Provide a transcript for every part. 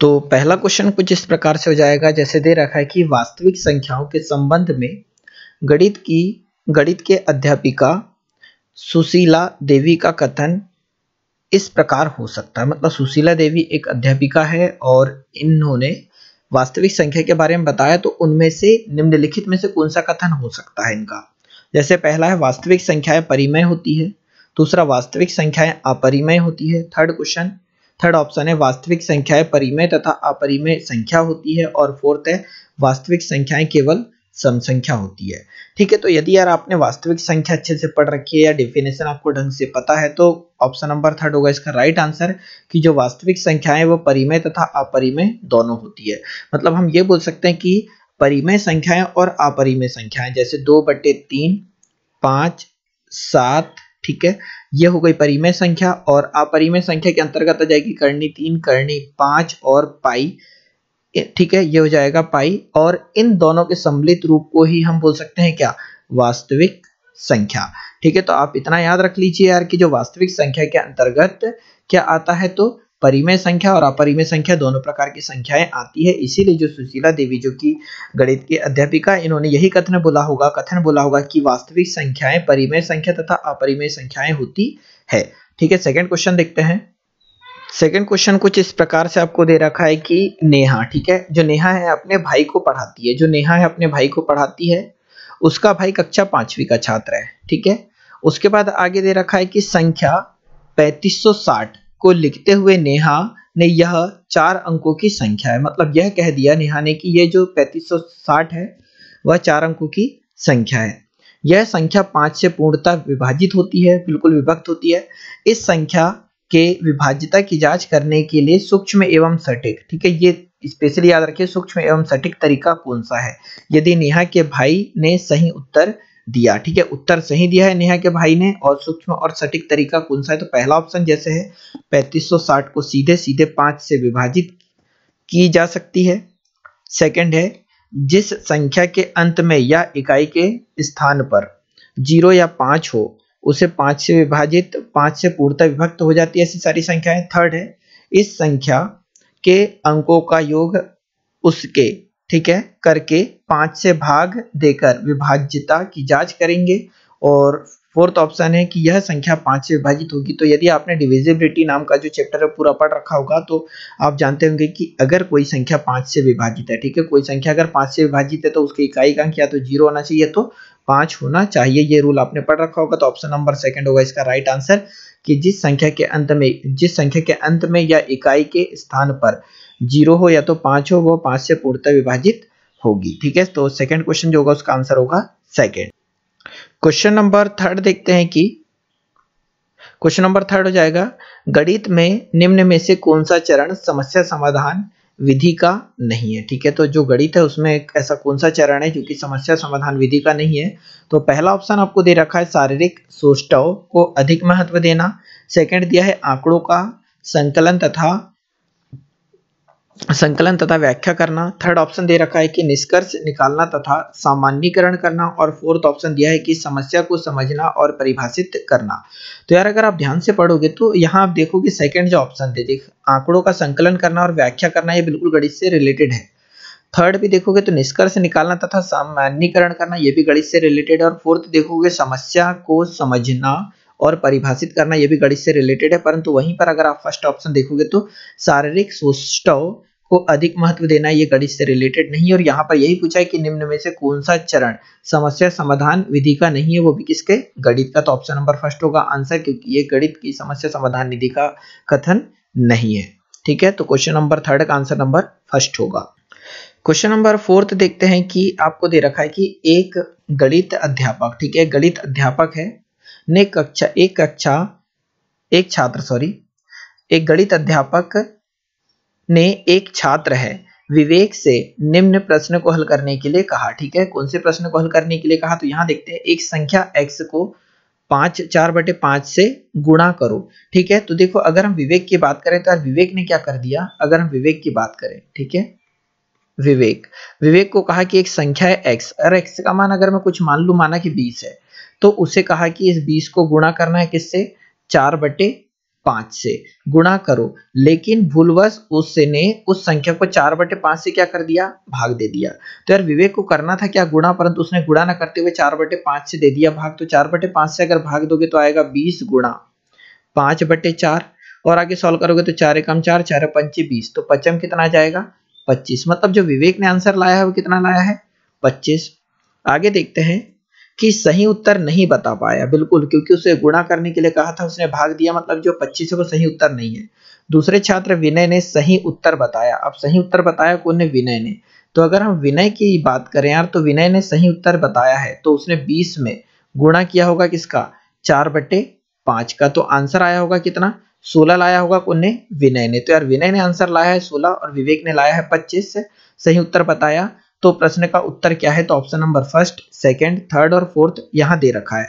तो पहला क्वेश्चन कुछ इस प्रकार से हो जाएगा जैसे दे रखा है कि वास्तविक संख्याओं के संबंध में गणित की गणित के अध्यापिका सुशीला देवी का कथन इस प्रकार हो सकता है मतलब सुशीला देवी एक अध्यापिका है और इन्होंने वास्तविक संख्या के बारे में बताया तो उनमें से निम्नलिखित में से कौन सा कथन हो सकता है इनका जैसे पहला है वास्तविक संख्याएं परिमय होती है दूसरा वास्तविक संख्याएं अपरिमय होती है थर्ड क्वेश्चन थर्ड ऑप्शन है वास्तविक संख्याएं परिमेय तथा अपरिमेय संख्या होती है और फोर्थ है वास्तविक संख्याएं केवल सम संख्या होती है ठीक है तो यदि यार आपने वास्तविक संख्या अच्छे से पढ़ रखी है या डेफिनेशन आपको ढंग से पता है तो ऑप्शन नंबर थर्ड होगा इसका राइट आंसर कि जो वास्तविक संख्याएं वो परिमेय तथा अपरिमेय दोनों होती है मतलब हम ये बोल सकते हैं कि परिमेय संख्याएं और अपरिमेय संख्याएं जैसे दो बटे तीन पाँच सात ठीक है ये हो गई परिमेय संख्या और अपरिमेय संख्या के अंतर्गत आ जाएगी करणी तीन करणी पांच और पाई ठीक है ये हो जाएगा पाई और इन दोनों के सम्मिलित रूप को ही हम बोल सकते हैं क्या वास्तविक संख्या ठीक है तो आप इतना याद रख लीजिए यार कि जो वास्तविक संख्या के अंतर्गत क्या आता है तो परिमेय संख्या और अपरिमेय संख्या दोनों प्रकार की संख्याएं आती है इसीलिए जो सुशीला देवी जो कि गणित की अध्यापिका इन्होंने यही कथन बोला होगा कथन बोला होगा कि वास्तविक संख्याएं परिमेय संख्या तथा अपरिमेय संख्याएं होती है ठीक है सेकेंड क्वेश्चन देखते हैं सेकेंड क्वेश्चन कुछ इस प्रकार से आपको दे रखा है कि नेहा ठीक है जो नेहा है अपने भाई को पढ़ाती है जो नेहा है अपने भाई को पढ़ाती है उसका भाई कक्षा पांचवी का छात्र है ठीक है उसके बाद आगे दे रखा है कि संख्या 3560 को लिखते हुए नेहा ने यह चार अंकों की संख्या है मतलब यह कह दिया नेहा ने कि यह जो 3560 है वह चार अंकों की संख्या है यह संख्या पांच से पूर्णता विभाजित होती है बिल्कुल विभक्त होती है इस संख्या के विभाज्यता की जांच करने के लिए सूक्ष्म एवं सटीक ठीक है ये स्पेशली याद रखिए सूक्ष्म एवं सटीक तरीका कौन सा है यदि नेहा के भाई ने सही उत्तर दिया ठीक है उत्तर सही दिया है नेहा के भाई ने और सूक्ष्म और सटीक तरीका कौन सा है तो पहला ऑप्शन जैसे है 3560 को सीधे सीधे पांच से विभाजित की जा सकती है सेकंड है जिस संख्या के अंत में या इकाई के स्थान पर जीरो या पांच हो उसे पांच से विभाजित पांच से पूर्णता विभक्त हो जाती है ऐसी सारी संख्याएं थर्ड है इस संख्या के अंकों का योग उसके ठीक है करके पांच से भाग देकर विभाज्यता की जांच करेंगे और फोर्थ ऑप्शन है कि यह संख्या पांच से विभाजित होगी तो यदि आपने डिविजिबिलिटी नाम का जो चैप्टर है पूरा पढ़ रखा होगा तो आप जानते होंगे कि अगर कोई संख्या पांच से विभाजित है ठीक है कोई संख्या अगर पांच से विभाजित है तो उसके इकाई का या तो जीरो होना चाहिए तो पांच होना चाहिए ये रूल आपने पढ़ रखा होगा तो ऑप्शन नंबर सेकेंड होगा इसका राइट आंसर कि जिस संख्या के अंत में जिस संख्या के अंत में या इकाई के स्थान पर जीरो हो या तो पांच हो वो पांच से पूर्णतः विभाजित होगी ठीक है तो सेकेंड क्वेश्चन जो होगा उसका आंसर होगा सेकेंड क्वेश्चन नंबर थर्ड देखते हैं कि क्वेश्चन नंबर थर्ड हो जाएगा गणित में निम्न में से कौन सा चरण समस्या समाधान विधि का नहीं है ठीक है तो जो गणित है उसमें ऐसा कौन सा चरण है जो कि समस्या समाधान विधि का नहीं है तो पहला ऑप्शन आपको दे रखा है शारीरिक सोष्टाओं को अधिक महत्व देना सेकंड दिया है आंकड़ों का संकलन तथा संकलन तथा व्याख्या करना थर्ड ऑप्शन दे रखा है कि निष्कर्ष निकालना तथा सामान्यकरण करना और फोर्थ ऑप्शन दिया है कि समस्या को समझना और परिभाषित करना तो यार अगर आप ध्यान से पढ़ोगे तो यहाँ आप देखोगे सेकंड जो ऑप्शन थे देख आंकड़ों का संकलन करना और व्याख्या करना ये बिल्कुल गणित से रिलेटेड है थर्ड भी देखोगे तो निष्कर्ष निकालना तथा सामान्यकरण करना ये भी गणित से रिलेटेड है और फोर्थ देखोगे समस्या को समझना और परिभाषित करना यह भी गणित से रिलेटेड है परंतु वहीं पर अगर आप फर्स्ट ऑप्शन देखोगे तो शारीरिक सुष्टव को अधिक महत्व देना यह गणित से रिलेटेड नहीं और यहाँ पर यही पूछा है कि निम्न में से कौन सा चरण समस्या समाधान विधि का नहीं है वो भी किसके गणित का तो ऑप्शन नंबर फर्स्ट होगा आंसर क्योंकि ये गणित की समस्या समाधान निधि का कथन नहीं है ठीक है तो क्वेश्चन नंबर थर्ड का आंसर नंबर फर्स्ट होगा क्वेश्चन नंबर फोर्थ देखते हैं कि आपको दे रखा है कि एक गणित अध्यापक ठीक है गणित अध्यापक है ने कक्षा एक कक्षा एक छात्र सॉरी एक गणित अध्यापक ने एक छात्र है विवेक से निम्न प्रश्न को हल करने के लिए कहा ठीक है कौन से प्रश्न को हल करने के लिए कहा तो यहाँ देखते हैं एक संख्या एक्स को पांच चार बटे पांच से गुणा करो ठीक है तो देखो अगर हम विवेक की बात करें तो यार विवेक ने क्या कर दिया अगर हम विवेक की बात करें ठीक है विवेक विवेक को कहा कि एक संख्या है एक्स और एक्स का मान अगर मैं कुछ मान लू माना कि बीस है तो उसे कहा कि इस बीस को गुणा करना है किससे चार बटे पांच से गुणा करो लेकिन भूलवश उसने उस संख्या को चार बटे पांच से क्या कर दिया भाग दे दिया तो यार विवेक को करना था क्या गुणा परंतु उसने गुणा ना करते हुए चार बटे पांच से दे दिया भाग तो चार बटे पांच से अगर भाग दोगे तो आएगा बीस गुणा पांच बटे चार और आगे सॉल्व करोगे तो चार एकम चार चार पंचे बीस तो पचम कितना जाएगा पच्चीस मतलब जो विवेक ने आंसर लाया है वो कितना लाया है पच्चीस आगे देखते हैं कि सही उत्तर नहीं बता पाया बिल्कुल क्योंकि उसे गुणा करने के लिए कहा था उसने भाग दिया मतलब जो 25 है वो सही उत्तर नहीं है दूसरे छात्र विनय ने सही उत्तर बताया अब सही उत्तर बताया कौन ने विनय ने तो अगर हम विनय की बात करें यार तो विनय ने सही उत्तर बताया है तो उसने बीस में गुणा किया होगा किसका चार बटे पांच का तो आंसर आया होगा कितना सोलह लाया होगा ने विनय ने तो यार विनय ने आंसर लाया है सोलह और विवेक ने लाया है पच्चीस सही उत्तर बताया तो प्रश्न का उत्तर क्या है तो option number first second third और फोर्थ यहाँ दे रखा है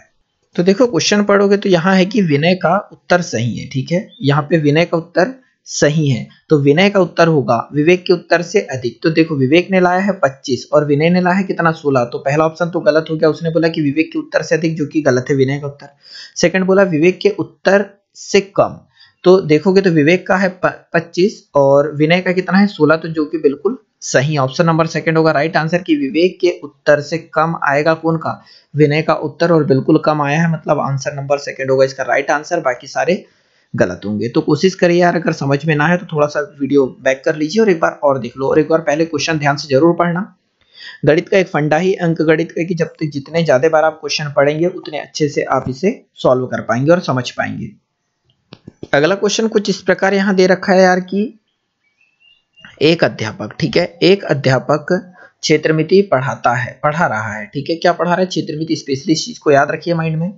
तो देखो क्वेश्चन पढ़ोगे तो यहाँ है कि विनय का उत्तर सही है ठीक है यहाँ पे विनय का उत्तर सही है तो विनय का उत्तर होगा विवेक के उत्तर से अधिक तो देखो विवेक ने लाया है 25 और विनय ने लाया है कितना 16 तो पहला ऑप्शन तो गलत हो गया उसने बोला कि विवेक के उत्तर से अधिक जो कि गलत है विनय का उत्तर सेकंड बोला विवेक के उत्तर से कम तो देखोगे तो विवेक का है पच्चीस और विनय का कितना है सोलह तो जो कि बिल्कुल सही ऑप्शन नंबर सेकंड होगा राइट आंसर कि विवेक के उत्तर से कम आएगा कौन का विनय का उत्तर और बिल्कुल कम आया है मतलब आंसर नंबर सेकंड होगा इसका राइट आंसर बाकी सारे गलत होंगे तो कोशिश करिए यार अगर समझ में ना है तो थोड़ा सा वीडियो बैक कर लीजिए और एक बार और देख लो और एक बार पहले क्वेश्चन ध्यान से जरूर पढ़ना गणित का एक फंडा ही अंक गणित का कि जब तक जितने ज़्यादा बार आप क्वेश्चन पढ़ेंगे उतने अच्छे से आप इसे सॉल्व कर पाएंगे और समझ पाएंगे अगला क्वेश्चन कुछ इस प्रकार यहाँ दे रखा है यार कि एक अध्यापक ठीक है एक अध्यापक क्षेत्रमिति पढ़ाता है पढ़ा रहा है ठीक है क्या पढ़ा रहा है क्षेत्रमिति स्पेशली इस चीज को याद रखिए माइंड में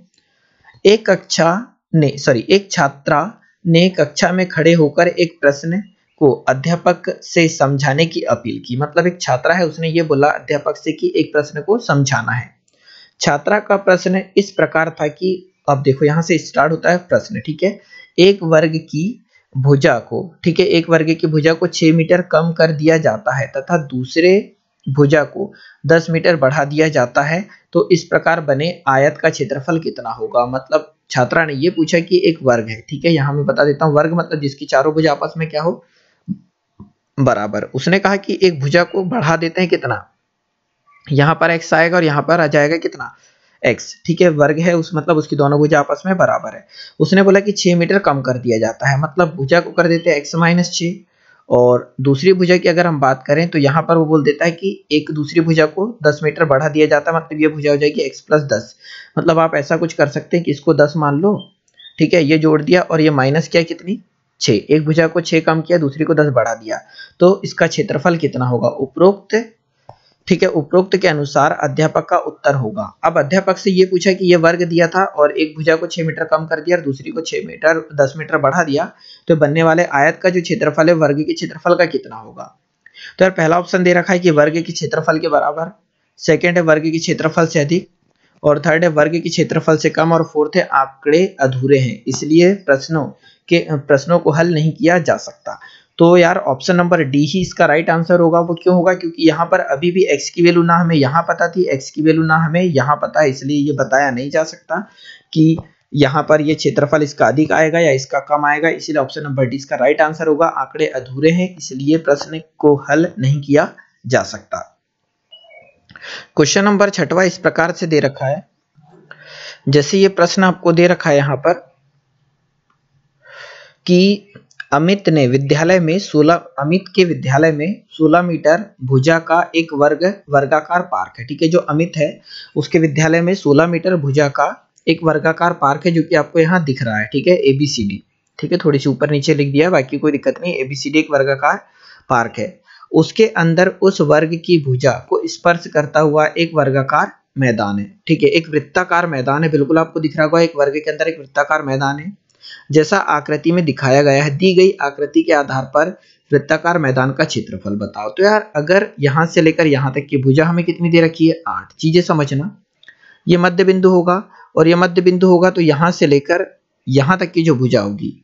एक कक्षा ने सॉरी एक छात्रा ने कक्षा में खड़े होकर एक प्रश्न को अध्यापक से समझाने की अपील की मतलब एक छात्रा है उसने ये बोला अध्यापक से कि एक प्रश्न को समझाना है छात्रा का प्रश्न इस प्रकार था कि अब देखो यहाँ से स्टार्ट होता है प्रश्न ठीक है एक वर्ग की भुजा को ठीक है एक वर्ग की भुजा को छह मीटर कम कर दिया जाता है तथा दूसरे भुजा को दस मीटर बढ़ा दिया जाता है तो इस प्रकार बने आयत का क्षेत्रफल कितना होगा मतलब छात्रा ने ये पूछा कि एक वर्ग है ठीक है यहाँ मैं बता देता हूँ वर्ग मतलब जिसकी चारों भुजा आपस में क्या हो बराबर उसने कहा कि एक भुजा को बढ़ा देते हैं कितना यहाँ पर एक्स आएगा और यहाँ पर आ जाएगा कितना एक्स ठीक है वर्ग है उस मतलब उसकी दोनों भुजा आपस में बराबर है उसने बोला कि छह मीटर कम कर दिया जाता है मतलब भुजा को कर देते हैं एक्स माइनस छह और दूसरी भुजा की अगर हम बात करें तो यहाँ पर वो बोल देता है कि एक दूसरी भुजा को 10 मीटर बढ़ा दिया जाता है मतलब ये भुजा हो जाएगी x प्लस दस मतलब आप ऐसा कुछ कर सकते हैं कि इसको 10 मान लो ठीक है ये जोड़ दिया और ये माइनस किया कितनी 6 एक भुजा को 6 कम किया दूसरी को दस बढ़ा दिया तो इसका क्षेत्रफल कितना होगा उपरोक्त ठीक है उपरोक्त के अनुसार अध्यापक का उत्तर होगा अब अध्यापक से ये पूछा कि ये वर्ग दिया था और एक भुजा को छह मीटर कम कर दिया और दूसरी को छह मीटर दस मीटर बढ़ा दिया तो बनने वाले आयत का जो क्षेत्रफल है वर्ग के क्षेत्रफल का कितना होगा तो यार पहला ऑप्शन दे रखा है कि वर्ग के क्षेत्रफल के बराबर सेकेंड है वर्ग के क्षेत्रफल से अधिक और थर्ड है वर्ग के क्षेत्रफल से कम और फोर्थ है आंकड़े अधूरे हैं इसलिए प्रश्नों के प्रश्नों को हल नहीं किया जा सकता तो यार ऑप्शन नंबर डी ही इसका राइट आंसर होगा वो क्यों होगा क्योंकि यहाँ पर अभी भी एक्स की वैल्यू ना हमें यहाँ पता थी एक्स की वैल्यू ना हमें यहाँ पता है इसलिए ये बताया नहीं जा सकता कि यहाँ पर ये क्षेत्रफल इसका अधिक आएगा या इसका कम आएगा इसीलिए ऑप्शन नंबर डी इसका राइट आंसर होगा आंकड़े अधूरे हैं इसलिए प्रश्न को हल नहीं किया जा सकता क्वेश्चन नंबर छठवा इस प्रकार से दे रखा है जैसे ये प्रश्न आपको दे रखा है यहाँ पर कि अमित ने विद्यालय में 16 अमित के विद्यालय में 16 मीटर भुजा का एक वर्ग वर्गाकार पार्क है ठीक है जो अमित है उसके विद्यालय में 16 मीटर भुजा का एक वर्गाकार पार्क है जो कि आपको यहाँ दिख रहा है ठीक है एबीसीडी ठीक है थोड़ी सी ऊपर नीचे लिख दिया बाकी कोई दिक्कत नहीं एबीसीडी एक वर्गाकार पार्क है उसके अंदर उस वर्ग की भुजा को स्पर्श करता हुआ एक वर्गाकार मैदान है ठीक है एक वृत्ताकार मैदान है बिल्कुल आपको दिख रहा होगा एक वर्ग के अंदर एक वृत्ताकार मैदान है जैसा आकृति में दिखाया गया है दी गई आकृति के आधार पर वृत्ताकार मैदान का क्षेत्रफल बताओ तो यार अगर यहां से लेकर यहां तक की भुजा हमें कितनी दे रखी है आठ चीजें समझना ये मध्य बिंदु होगा और ये मध्य बिंदु होगा तो यहां से लेकर यहां तक की जो भुजा होगी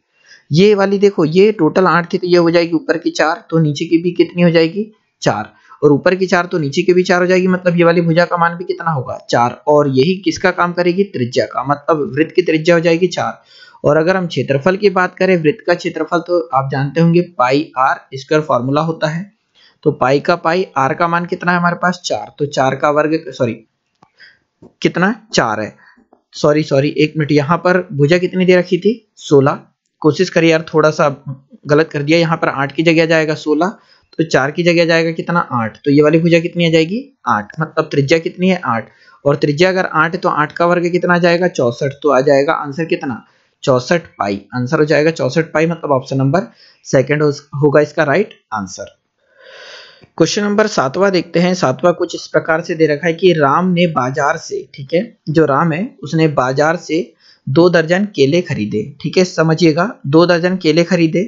ये वाली देखो ये टोटल आठ थी तो ये हो जाएगी ऊपर की चार तो नीचे की भी कितनी हो जाएगी चार और ऊपर की चार तो नीचे की भी चार हो जाएगी मतलब ये वाली भुजा का मान भी कितना होगा चार और यही किसका काम करेगी त्रिज्या का मतलब वृत्त की त्रिज्या हो जाएगी चार और अगर हम क्षेत्रफल की बात करें वृत्त का क्षेत्रफल तो आप जानते होंगे पाई आर स्क्वायर फॉर्मूला होता है तो पाई का पाई आर का मान कितना है हमारे पास चार तो चार का वर्ग सॉरी कितना चार है सॉरी सॉरी एक मिनट यहाँ पर भुजा कितनी दे रखी थी सोलह कोशिश करिए यार थोड़ा सा गलत कर दिया यहाँ पर आठ की जगह जाएगा सोलह तो चार की जगह जाएगा कितना आठ तो ये वाली भुजा कितनी आ जाएगी आठ मतलब त्रिज्या कितनी है आठ और त्रिज्या अगर आठ है तो आठ का वर्ग कितना आ जाएगा चौसठ तो आ जाएगा आंसर कितना चौसठ पाई आंसर हो जाएगा चौसठ पाई मतलब ऑप्शन नंबर सेकेंड होगा इसका राइट आंसर क्वेश्चन नंबर सातवा देखते हैं सातवा कुछ इस प्रकार से दे रखा है कि राम ने बाजार से ठीक है जो राम है उसने बाजार से दो दर्जन केले खरीदे ठीक है समझिएगा दो दर्जन केले खरीदे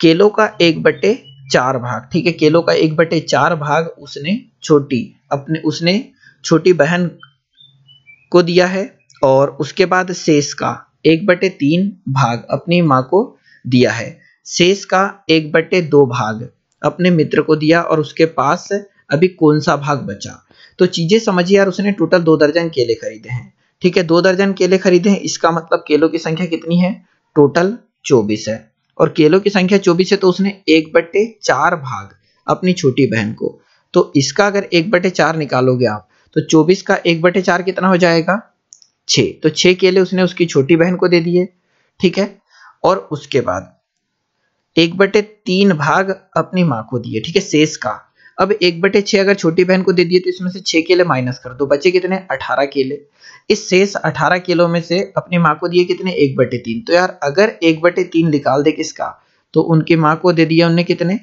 केलों का एक बटे चार भाग ठीक है केलों का एक बटे चार भाग उसने छोटी अपने उसने छोटी बहन को दिया है और उसके बाद शेष का एक बटे तीन भाग अपनी माँ को दिया है शेष का एक बटे दो भाग अपने मित्र को दिया और उसके पास अभी कौन सा भाग बचा तो चीजें समझिए यार उसने टोटल दो दर्जन केले खरीदे हैं ठीक है दो दर्जन केले खरीदे हैं इसका मतलब केलों की संख्या कितनी है टोटल चौबीस है और केलों की संख्या चौबीस है तो उसने एक बटे चार भाग अपनी छोटी बहन को तो इसका अगर एक बटे चार निकालोगे आप तो चौबीस का एक बटे चार कितना हो जाएगा छे तो छः केले उसने उसकी छोटी बहन को दे दिए ठीक है और उसके बाद एक बटे तीन भाग अपनी माँ को दिए ठीक है शेष का अब एक बटे छे अगर छोटी बहन को दे दिए तो इसमें से छह केले माइनस कर दो बचे कितने अठारह केले इस शेष अठारह केलों में से अपनी माँ को दिए कितने एक बटे तीन तो यार अगर एक बटे तीन निकाल दे किसका तो उनकी माँ को दे दिया उनने कितने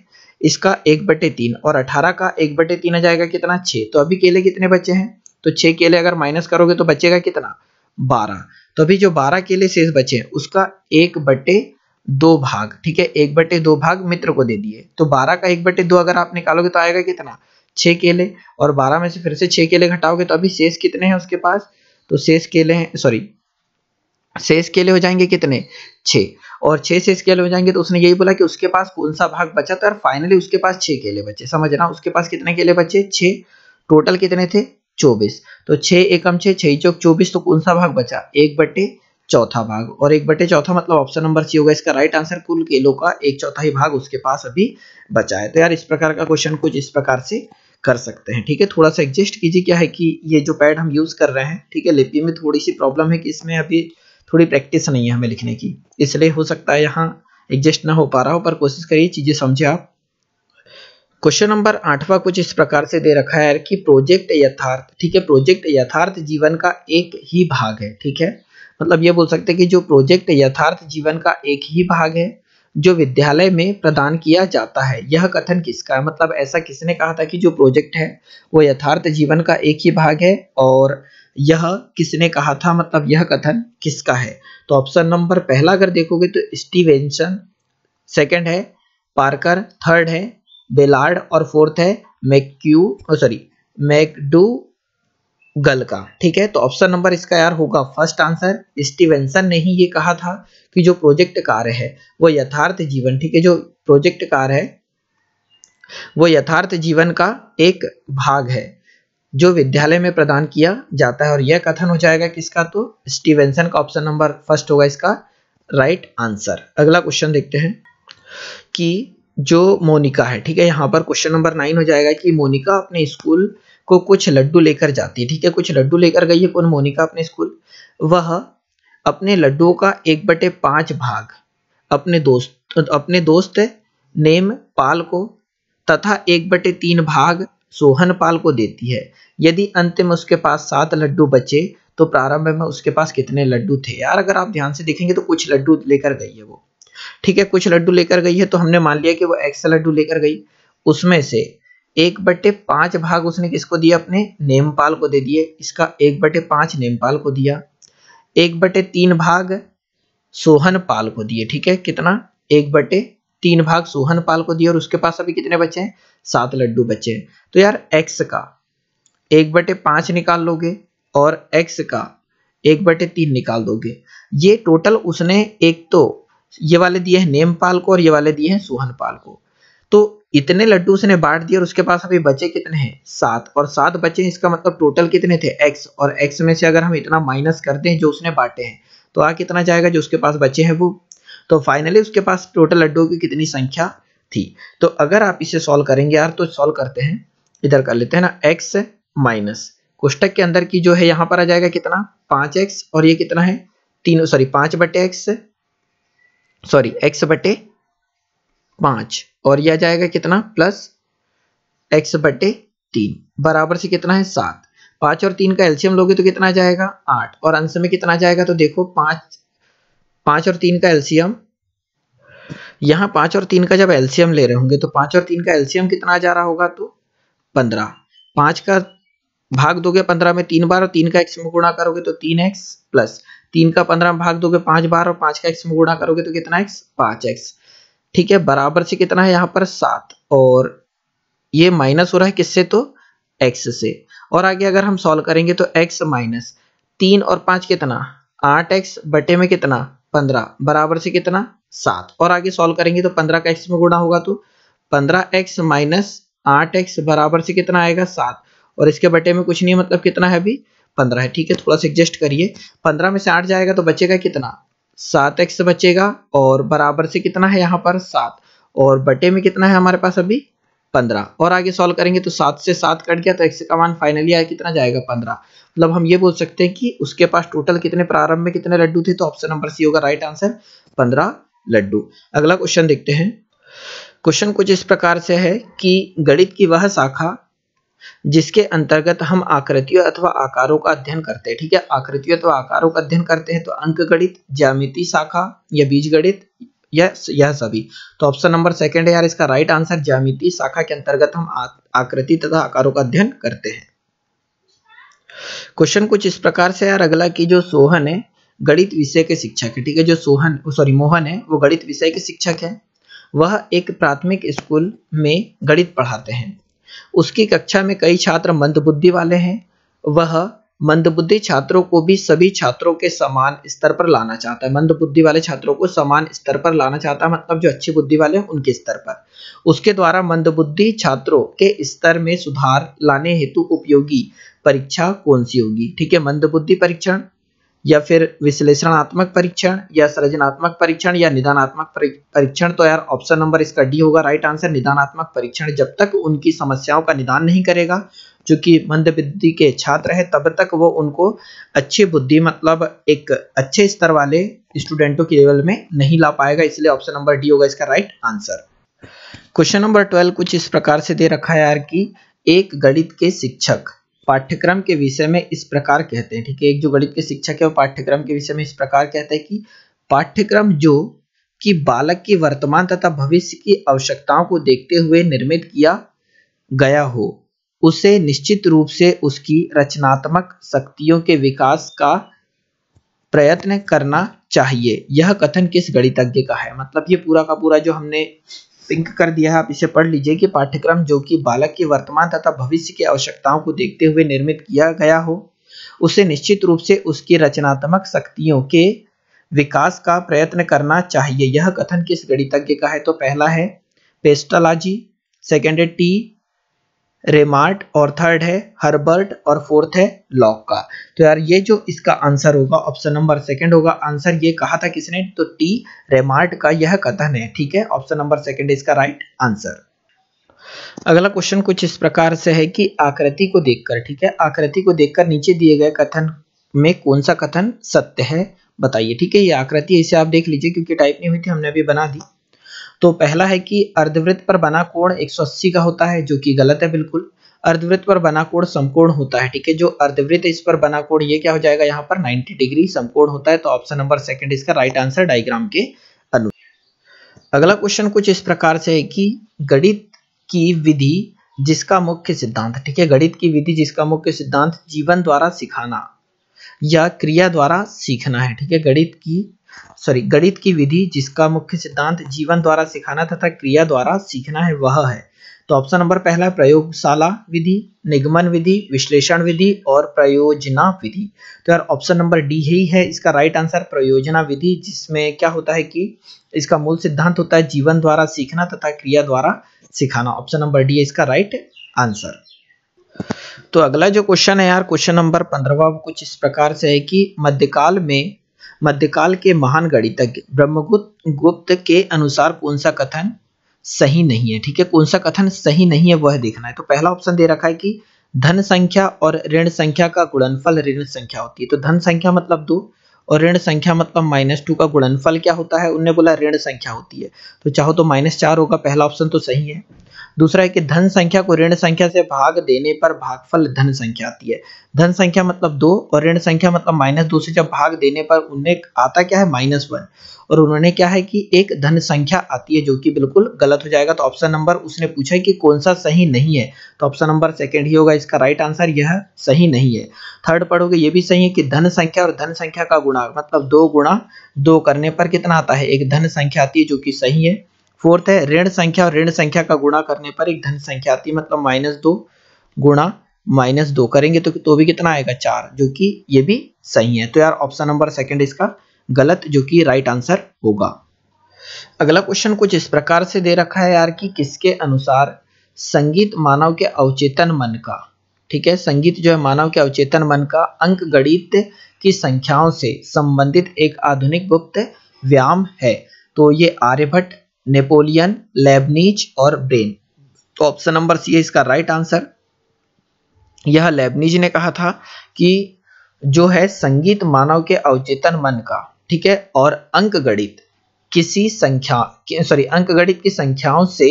इसका एक बटे तीन और अठारह का एक बटे तीन आ जाएगा कितना छे तो अभी केले कितने बचे हैं तो छह केले अगर माइनस करोगे तो बचेगा कितना बारह तो अभी जो बारह केले शेष बचे हैं उसका एक बटे दो भाग ठीक है एक बटे दो भाग मित्र को दे दिए तो बारह का एक बटे दो अगर आप निकालोगे तो आएगा कितना छह केले और बारह में से फिर से छह केले घटाओगे तो अभी शेष कितने हैं उसके पास तो शेष केले हैं सॉरी शेष केले हो जाएंगे कितने छह और छह शेष केले हो जाएंगे तो उसने यही बोला कि उसके पास कौन सा भाग बचा था और फाइनली उसके पास छह केले बचे समझ रहा उसके पास कितने केले बचे छह टोटल कितने थे चौबीस तो छह एकम छः छह चौक चौबीस तो कौन सा भाग बचा एक बटे चौथा भाग और एक बटे चौथा मतलब ऑप्शन नंबर सी होगा इसका राइट आंसर कुल केलो का एक ही भाग उसके पास अभी बचा है तो यार इस प्रकार का क्वेश्चन कुछ इस प्रकार से कर सकते हैं ठीक है थोड़ा सा एडजस्ट कीजिए क्या है कि ये जो पैड हम यूज कर रहे हैं ठीक है लिपि में थोड़ी सी प्रॉब्लम है कि इसमें अभी थोड़ी प्रैक्टिस नहीं है हमें लिखने की इसलिए हो सकता है यहाँ एडजस्ट ना हो पा रहा हो पर कोशिश करिए चीजें समझे आप क्वेश्चन नंबर आठवा कुछ इस प्रकार से दे रखा है कि प्रोजेक्ट यथार्थ ठीक है प्रोजेक्ट यथार्थ जीवन का एक ही भाग है ठीक है मतलब ये बोल सकते हैं कि जो प्रोजेक्ट यथार्थ जीवन का एक ही भाग है जो विद्यालय में प्रदान किया जाता है यह कथन किसका है मतलब ऐसा किसने कहा था कि जो प्रोजेक्ट है वो यथार्थ जीवन का एक ही भाग है और यह किसने कहा था मतलब यह कथन किसका है तो ऑप्शन नंबर पहला अगर देखोगे तो स्टीवेंसन सेकंड है पार्कर थर्ड है बेलार्ड और फोर्थ है मैक्यू सॉरी मैकडू गल का ठीक है तो ऑप्शन नंबर इसका यार होगा फर्स्ट आंसर स्टीवेंसन ने ही ये कहा था कि जो प्रोजेक्ट कार्य है वो यथार्थ जीवन ठीक है जो प्रोजेक्ट कार है वो यथार्थ जीवन का एक भाग है जो विद्यालय में प्रदान किया जाता है और यह कथन हो जाएगा किसका तो स्टीवेंसन का ऑप्शन नंबर फर्स्ट होगा इसका राइट आंसर अगला क्वेश्चन देखते हैं कि जो मोनिका है ठीक है यहाँ पर क्वेश्चन नंबर नाइन हो जाएगा कि मोनिका अपने स्कूल को कुछ लड्डू लेकर जाती है ठीक है कुछ लड्डू लेकर गई है कौन मोनिका अपने स्कूल वह अपने लड्डुओं का एक बटे पांच भाग अपने दोस्त अपने दोस्त नेम पाल को तथा एक बटे तीन भाग सोहन पाल को देती है यदि अंत में उसके पास सात लड्डू बचे तो प्रारंभ में उसके पास कितने लड्डू थे यार अगर आप ध्यान से देखेंगे तो कुछ लड्डू लेकर गई है वो ठीक है कुछ लड्डू लेकर गई है तो हमने मान लिया कि वो एक्स लड्डू लेकर गई उसमें से एक बटे पांच भाग उसने किसको दिया अपने नेमपाल को दे दिए इसका एक बटे पांच नेमपाल को दिया एक बटे तीन भाग सोहन पाल को दिए ठीक है कितना एक बटे तीन भाग सोहन पाल को दिए और उसके पास अभी कितने बचे हैं सात लड्डू बचे हैं तो यार एक्स का एक बटे पांच निकाल लोगे और एक्स का एक बटे तीन निकाल दोगे ये टोटल उसने एक तो ये वाले दिए हैं नेमपाल को और ये वाले दिए हैं पाल को तो इतने लड्डू उसने बांट दिए और उसके पास अभी बचे कितने हैं सात और सात बचे इसका मतलब टोटल कितने थे एक्स और एक्स में से अगर हम इतना माइनस करते हैं जो उसने बांटे हैं तो आ कितना जाएगा जो उसके पास बचे हैं वो तो फाइनली उसके पास टोटल लड्डू की कितनी संख्या थी तो अगर आप इसे सॉल्व करेंगे यार तो सॉल्व करते हैं इधर कर लेते हैं ना एक्स माइनस कुष्टक के अंदर की जो है यहाँ पर आ जाएगा कितना पांच एक्स और ये कितना है तीन सॉरी पांच बटे एक्स सॉरी एक्स बटे पांच और यह जाएगा कितना प्लस x बटे तीन बराबर से कितना है सात पांच और तीन का एल्शियम लोगे तो कितना जाएगा आठ और अंश में कितना जाएगा तो देखो पांच पांच और तीन का एल्शियम यहाँ पांच और तीन का जब एल्शियम ले रहे होंगे तो पांच और तीन का एल्शियम कितना जा रहा होगा तो पंद्रह पांच का भाग दोगे पंद्रह में तीन बार और तीन का एक्स में गुणा करोगे तो तीन एक्स प्लस तीन का पंद्रह भाग दोगे पांच बार और पांच का एक्स में गुणा करोगे तो कितना एक्स पांच एक्स ठीक है बराबर से कितना है यहाँ पर सात और ये माइनस हो रहा है किससे तो एक्स से और आगे अगर हम सॉल्व करेंगे तो एक्स माइनस तीन और पांच कितना आठ एक्स बटे में कितना पंद्रह बराबर से कितना सात और आगे सॉल्व करेंगे तो पंद्रह का एक्स में गुणा होगा तो पंद्रह एक्स माइनस आठ एक्स बराबर से कितना आएगा सात और इसके बटे में कुछ नहीं मतलब कितना है अभी पंद्रह है ठीक है थोड़ा सा एडजस्ट करिए पंद्रह में से आठ जाएगा तो बचेगा कितना सात एक्स बचेगा और बराबर से कितना है यहाँ पर सात और बटे में कितना है हमारे पास अभी पंद्रह और आगे सॉल्व करेंगे तो सात से सात कट गया तो एक्स का मान फाइनली आया कितना जाएगा पंद्रह मतलब हम ये बोल सकते हैं कि उसके पास टोटल कितने प्रारंभ में कितने लड्डू थे तो ऑप्शन नंबर सी होगा राइट आंसर पंद्रह लड्डू अगला क्वेश्चन देखते हैं क्वेश्चन कुछ इस प्रकार से है कि गणित की वह शाखा जिसके अंतर्गत हम आकृतियों अथवा आकारों का अध्ययन करते हैं ठीक है आकृतियों अथवा आकारों का अध्ययन करते हैं तो अंक गणित ज्यामिति शाखा या बीज गणित यह यह सभी तो ऑप्शन नंबर सेकंड है यार इसका राइट आंसर ज्यामिति शाखा के अंतर्गत हम आकृति तथा आकारों का अध्ययन करते हैं क्वेश्चन कुछ इस प्रकार से यार अगला की जो सोहन है गणित विषय के शिक्षक है ठीक है जो सोहन सॉरी मोहन है वो गणित विषय के शिक्षक है वह एक प्राथमिक स्कूल में गणित पढ़ाते हैं उसकी कक्षा में कई छात्र मंदबुद्धि वाले हैं वह मंदबुद्धि छात्रों को भी सभी छात्रों के समान स्तर पर लाना चाहता है मंदबुद्धि वाले छात्रों को समान स्तर पर लाना चाहता है मतलब जो अच्छी बुद्धि वाले हैं उनके स्तर पर उसके द्वारा मंदबुद्धि छात्रों के स्तर में सुधार लाने हेतु उपयोगी परीक्षा कौन सी होगी ठीक है मंदबुद्धि परीक्षण या फिर विश्लेषणात्मक परीक्षण या सृजनात्मक परीक्षण या निदानात्मक परीक्षण तो यार ऑप्शन नंबर इसका डी होगा राइट आंसर निदानात्मक परीक्षण जब तक उनकी समस्याओं का निदान नहीं करेगा जो कि बुद्धि के छात्र है तब तक वो उनको अच्छी बुद्धि मतलब एक अच्छे स्तर वाले स्टूडेंटों के लेवल में नहीं ला पाएगा इसलिए ऑप्शन नंबर डी होगा इसका right answer question number twelve कुछ इस प्रकार से दे रखा है यार की एक गणित के शिक्षक पाठ्यक्रम के विषय में इस प्रकार कहते हैं ठीक है एक जो गणित के शिक्षक है वो पाठ्यक्रम के विषय में इस प्रकार कहते हैं कि पाठ्यक्रम जो कि बालक की वर्तमान तथा भविष्य की आवश्यकताओं को देखते हुए निर्मित किया गया हो उसे निश्चित रूप से उसकी रचनात्मक शक्तियों के विकास का प्रयत्न करना चाहिए यह कथन किस गणितज्ञ का है मतलब ये पूरा का पूरा जो हमने सिंक कर दिया है आप इसे पढ़ लीजिए कि पाठ्यक्रम जो कि बालक की वर्तमान तथा भविष्य की आवश्यकताओं को देखते हुए निर्मित किया गया हो उसे निश्चित रूप से उसकी रचनात्मक शक्तियों के विकास का प्रयत्न करना चाहिए यह कथन किस गणितज्ञ का है तो पहला है पेस्टोलॉजी सेकेंड है टी रेमार्ट और थर्ड है हर्बर्ट और फोर्थ है लॉक का तो यार ये जो इसका आंसर होगा ऑप्शन नंबर सेकंड होगा आंसर ये कहा था किसने तो टी रेमार्ट का यह कथन है ठीक है ऑप्शन नंबर सेकंड इसका राइट आंसर अगला क्वेश्चन कुछ इस प्रकार से है कि आकृति को देखकर ठीक है आकृति को देखकर नीचे दिए गए कथन में कौन सा कथन सत्य है बताइए ठीक है ये आकृति इसे आप देख लीजिए क्योंकि टाइप नहीं हुई थी हमने अभी बना दी तो पहला है कि अर्धवृत्त पर बना कोण 180 का होता है जो कि गलत है बिल्कुल अर्धवृत्त पर बना कोण समकोण होता है ठीक है जो अर्धवृत्त इस पर बना कोण ये क्या हो जाएगा यहाँ पर 90 डिग्री समकोण होता है तो ऑप्शन नंबर सेकंड इसका राइट आंसर डायग्राम के अनुसार अगला क्वेश्चन कुछ इस प्रकार से है कि गणित की विधि जिसका मुख्य सिद्धांत ठीक है गणित की विधि जिसका मुख्य सिद्धांत जीवन द्वारा सिखाना या क्रिया द्वारा सीखना है ठीक है गणित की सॉरी गणित की विधि जिसका मुख्य सिद्धांत जीवन द्वारा सिखाना तथा क्रिया द्वारा सीखना है वह है तो ऑप्शन नंबर पहला है प्रयोगशाला विधि निगमन विधि विश्लेषण विधि और प्रयोजना विधि तो यार ऑप्शन नंबर डी ही है इसका राइट आंसर प्रयोजना विधि जिसमें क्या होता है कि इसका मूल सिद्धांत होता है जीवन द्वारा सीखना तथा क्रिया द्वारा सिखाना ऑप्शन नंबर डी है इसका राइट आंसर तो अगला जो क्वेश्चन है यार क्वेश्चन नंबर पंद्रवा कुछ इस प्रकार से है कि मध्यकाल में मध्यकाल के महान गणितज्ञ ब्रह्मगुप्त गुप्त के अनुसार कौन सा कथन सही नहीं है ठीक है कौन सा कथन सही नहीं है वह देखना है तो पहला ऑप्शन दे रखा है कि धन संख्या और ऋण संख्या का गुणनफल ऋण संख्या होती है तो धन संख्या मतलब दो और ऋण संख्या मतलब माइनस टू का गुणनफल क्या होता है उनने बोला ऋण संख्या होती है तो चाहो तो माइनस चार होगा पहला ऑप्शन तो सही है दूसरा है कि धन संख्या को ऋण संख्या से भाग देने पर भागफल धन संख्या आती है धन संख्या मतलब दो और ऋण संख्या मतलब माइनस दो से जब भाग देने पर उन्हें आता क्या है माइनस वन और उन्होंने क्या है कि एक धन संख्या आती है जो कि बिल्कुल गलत हो जाएगा तो ऑप्शन नंबर उसने पूछा कि कौन सा सही नहीं है तो ऑप्शन नंबर सेकंड ही होगा इसका राइट आंसर यह सही नहीं है थर्ड पढ़ोगे ये भी सही है कि धन संख्या और धन संख्या का गुणा मतलब दो गुणा दो करने पर कितना आता है एक धन संख्या आती है जो कि सही है फोर्थ है ऋण संख्या और ऋण संख्या का गुणा करने पर एक धन संख्या आती है मतलब माइनस दो गुणा माइनस दो करेंगे तो तो भी कितना आएगा चार जो कि ये भी सही है तो यार ऑप्शन नंबर सेकंड इसका गलत जो कि राइट आंसर होगा अगला क्वेश्चन कुछ इस प्रकार से दे रखा है यार कि किसके अनुसार संगीत मानव के अवचेतन मन का ठीक है संगीत जो है मानव के अवचेतन मन का अंक गणित की संख्याओं से संबंधित एक आधुनिक गुप्त व्यायाम है तो ये आर्यभट्ट नेपोलियन लेबनीच और ब्रेन तो ऑप्शन नंबर सी है इसका राइट आंसर यह लेबनीज ने कहा था कि जो है संगीत मानव के अवचेतन मन का ठीक है और अंक गणित किसी संख्या कि, सॉरी अंक गणित की संख्याओं से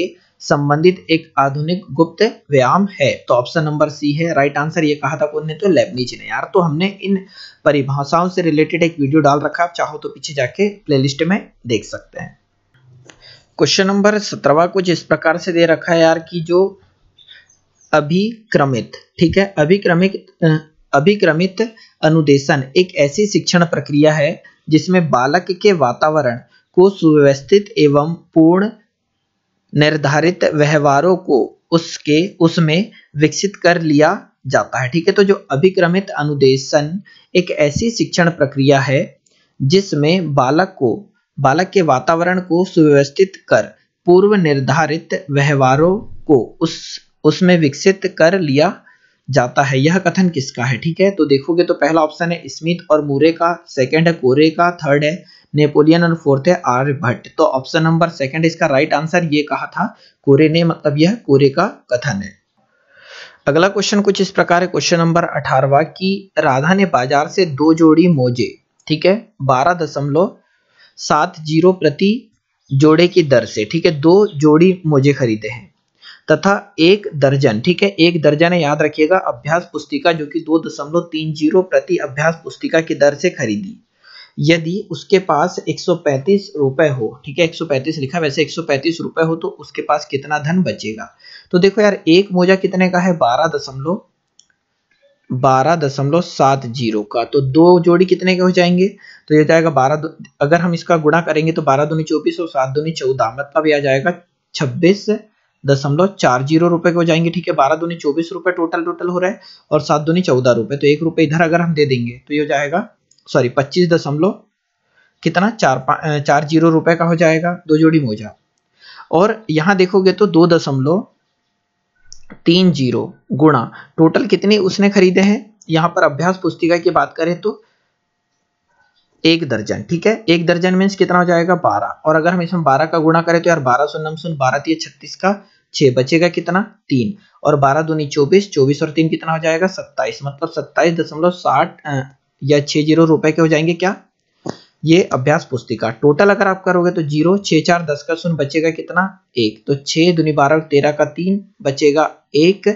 संबंधित एक आधुनिक गुप्त व्यायाम है तो ऑप्शन नंबर सी है राइट आंसर ये कहा था कौन ने तो लेबनीज ने यार तो हमने इन परिभाषाओं से रिलेटेड एक वीडियो डाल रखा आप चाहो तो पीछे जाके प्ले में देख सकते हैं क्वेश्चन नंबर सत्रहवा कुछ इस प्रकार से दे रखा है यार कि जो अभिक्रमित ठीक है अभिक्रमित अभिक्रमित अनुदेशन एक ऐसी शिक्षण प्रक्रिया है जिसमें बालक के वातावरण को सुव्यवस्थित एवं पूर्ण निर्धारित व्यवहारों को उसके उसमें विकसित कर लिया जाता है ठीक है तो जो अभिक्रमित अनुदेशन एक ऐसी शिक्षण प्रक्रिया है जिसमें बालक को बालक के वातावरण को सुव्यवस्थित कर पूर्व निर्धारित व्यवहारों को उस उसमें विकसित कर लिया जाता है यह कथन किसका है ठीक है तो देखोगे तो पहला ऑप्शन है स्मिथ और मूरे का सेकंड है कोरे का थर्ड है नेपोलियन और फोर्थ है भट्ट तो ऑप्शन नंबर सेकंड इसका राइट आंसर ये कहा था कोरे ने मतलब यह कोरे का कथन है अगला क्वेश्चन कुछ इस प्रकार है क्वेश्चन नंबर अठारवा की राधा ने बाजार से दो जोड़ी मोजे ठीक है बारह दशमलव सात जीरो प्रति जोड़े की दर से ठीक है दो जोड़ी मोजे खरीदे हैं तथा एक दर्जन ठीक है एक दर्जन याद रखिएगा अभ्यास पुस्तिका जो कि दो दशमलव तीन जीरो प्रति अभ्यास पुस्तिका की दर से खरीदी यदि उसके पास एक सौ पैंतीस रुपए हो ठीक है एक सौ पैंतीस लिखा वैसे एक सौ पैंतीस रुपए हो तो उसके पास कितना धन बचेगा तो देखो यार एक मोजा कितने का है बारह दशमलव बारह दशमलव सात जीरो का तो दो जोड़ी कितने के हो जाएंगे तो ये जाएगा बारह अगर हम इसका गुणा करेंगे तो बारह दूनी चौबीस और सात दूनी चौदह मतलब यह आ जाएगा छब्बीस दशमलव चार जीरो रुपए हो जाएंगे ठीक है बारह दूनी चौबीस रुपए टोटल टोटल हो रहा है और सात दूनी चौदह रुपए तो एक रुपए इधर अगर हम दे देंगे तो ये हो जाएगा सॉरी पच्चीस दशमलव कितना चार चार जीरो रुपए का हो जाएगा दो जोड़ी मोजा और यहाँ देखोगे तो दो दशमलव तीन जीरो गुणा टोटल कितने उसने खरीदे हैं यहाँ पर अभ्यास पुस्तिका की बात करें तो एक दर्जन ठीक है एक दर्जन मीन्स कितना हो जाएगा बारह और अगर हम इसमें बारह का गुणा करें तो यार बारह सुन सुन बारह तीन छत्तीस का छह बचेगा कितना तीन और बारह दूनी चौबीस चौबीस और तीन कितना हो जाएगा सत्ताईस मतलब सत्ताईस दशमलव साठ या छह जीरो रुपए के हो जाएंगे क्या ये अभ्यास पुस्तिका टोटल अगर आप करोगे तो जीरो छह चार दस का सुन बचेगा कितना एक तो छह दूनी बारह तेरह का तीन बचेगा एक